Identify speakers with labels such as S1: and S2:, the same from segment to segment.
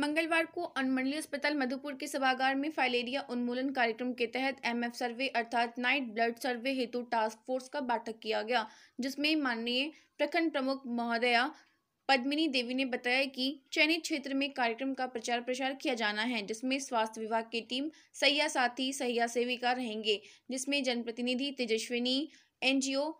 S1: मंगलवार को अनुमंडलीय अस्पताल मधुपुर के सभागार में फाइलेरिया उन्मूलन कार्यक्रम के तहत एमएफ सर्वे अर्थात नाइट ब्लड सर्वे हेतु टास्क फोर्स का बैठक किया गया जिसमें माननीय प्रखंड प्रमुख महोदया पद्मिनी देवी ने बताया कि चयनित क्षेत्र में कार्यक्रम का प्रचार प्रसार किया जाना है जिसमें स्वास्थ्य विभाग की टीम सैया साथी सैया सेविका रहेंगे जिसमें जनप्रतिनिधि तेजस्विनी एनजीओ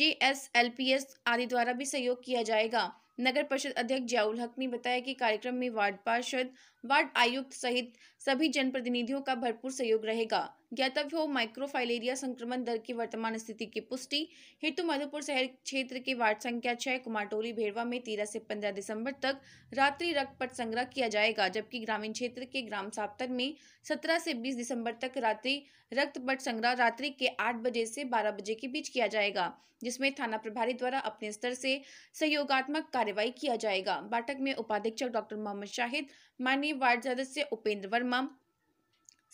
S1: जेएसएलपीएस आदि द्वारा भी सहयोग किया जाएगा नगर परिषद अध्यक्ष जियाउल हक ने बताया कि कार्यक्रम में वार्ड पार्षद वार्ड आयुक्त सहित सभी जनप्रतिनिधियों का भरपूर सहयोग रहेगा ज्ञातव्य हो माइक्रो फाइलेरिया संक्रमण दर की वर्तमान स्थिति की पुष्टि हेतु मधुपुर शहर क्षेत्र के वार्ड संख्या छह कुमारटोली भेड़वा में तेरह से पंद्रह दिसंबर तक रात्रि पट संग्रह किया जाएगा जबकि ग्रामीण क्षेत्र के ग्राम साप्तर में सत्रह से बीस दिसंबर तक रात्रि पट संग्रह रात्रि के आठ बजे से बारह बजे के बीच किया जाएगा जिसमें थाना प्रभारी द्वारा अपने स्तर से सहयोगात्मक कार्यवाही किया जाएगा बैठक में उपाधीक्षक डॉक्टर मोहम्मद शाहिद माननीय वार्ड सदस्य उपेंद्र वर्मा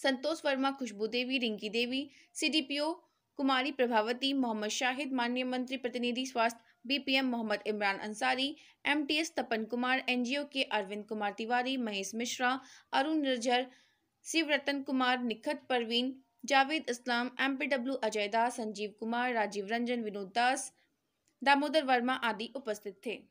S1: संतोष वर्मा खुशबू देवी रिंकी देवी सीडीपीओ कुमारी प्रभावती मोहम्मद शाहिद माननीय मंत्री प्रतिनिधि स्वास्थ्य BPM Mohammad Imran Ansari MTS Tapan Kumar NGO के अरविंद कुमार तिवारी महेश मिश्रा अरुण निर्जर शिवरतन कुमार निखत परवीन जावेद इस्लाम एमपीडब्ल्यू अजय दास संजीव कुमार राजीव रंजन विनोद दास दामोदर वर्मा आदि उपस्थित थे